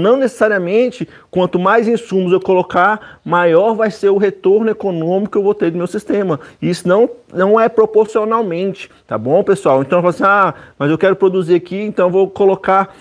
Não necessariamente, quanto mais insumos eu colocar, maior vai ser o retorno econômico que eu vou ter do meu sistema. Isso não, não é proporcionalmente, tá bom, pessoal? Então, assim, ah, mas eu quero produzir aqui, então vou colocar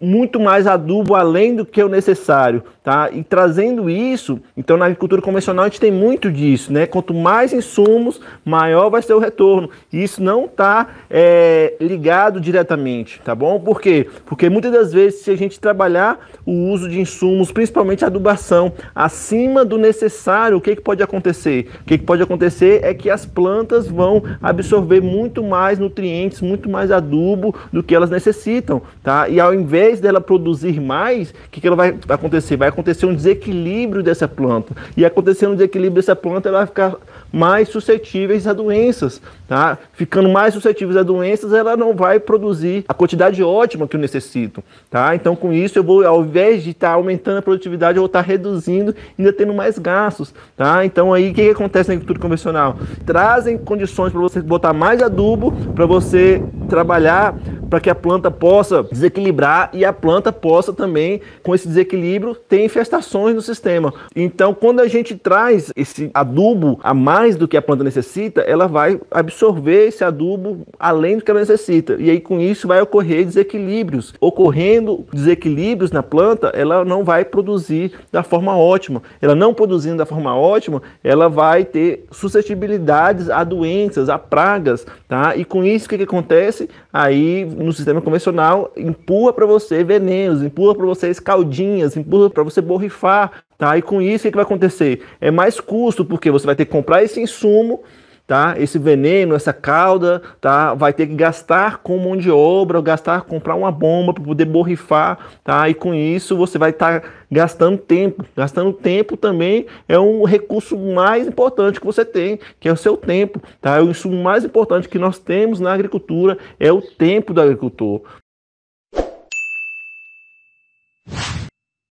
muito mais adubo além do que o necessário. Tá? E trazendo isso, então na agricultura convencional a gente tem muito disso, né? Quanto mais insumos, maior vai ser o retorno. E isso não está é, ligado diretamente, tá bom? Por quê? Porque muitas das vezes, se a gente trabalhar o uso de insumos, principalmente adubação, acima do necessário, o que, que pode acontecer? O que, que pode acontecer é que as plantas vão absorver muito mais nutrientes, muito mais adubo do que elas necessitam, tá? E ao invés dela produzir mais, o que, que ela vai acontecer? Vai acontecer um desequilíbrio dessa planta. E acontecendo um desequilíbrio dessa planta, ela vai ficar mais suscetíveis a doenças, tá? Ficando mais suscetíveis a doenças, ela não vai produzir a quantidade ótima que eu necessito, tá? Então, com isso, eu vou, ao invés de estar tá aumentando a produtividade, eu vou estar tá reduzindo, ainda tendo mais gastos, tá? Então, aí, o que, que acontece na agricultura convencional? Trazem condições para você botar mais adubo, para você trabalhar para que a planta possa desequilibrar e a planta possa também, com esse desequilíbrio, ter infestações no sistema. Então, quando a gente traz esse adubo a mais do que a planta necessita, ela vai absorver esse adubo além do que ela necessita. E aí, com isso, vai ocorrer desequilíbrios. Ocorrendo desequilíbrios na planta, ela não vai produzir da forma ótima. Ela não produzindo da forma ótima, ela vai ter suscetibilidades a doenças, a pragas, tá? E com isso, o que, que acontece? Aí no sistema convencional empurra para você venenos, empurra para você escaldinhas, empurra para você borrifar, tá? E com isso o que vai acontecer? É mais custo porque você vai ter que comprar esse insumo tá? Esse veneno, essa cauda, tá? Vai ter que gastar com mão de obra, gastar comprar uma bomba para poder borrifar, tá? E com isso você vai estar tá gastando tempo. Gastando tempo também é um recurso mais importante que você tem, que é o seu tempo, tá? o insumo mais importante que nós temos na agricultura é o tempo do agricultor,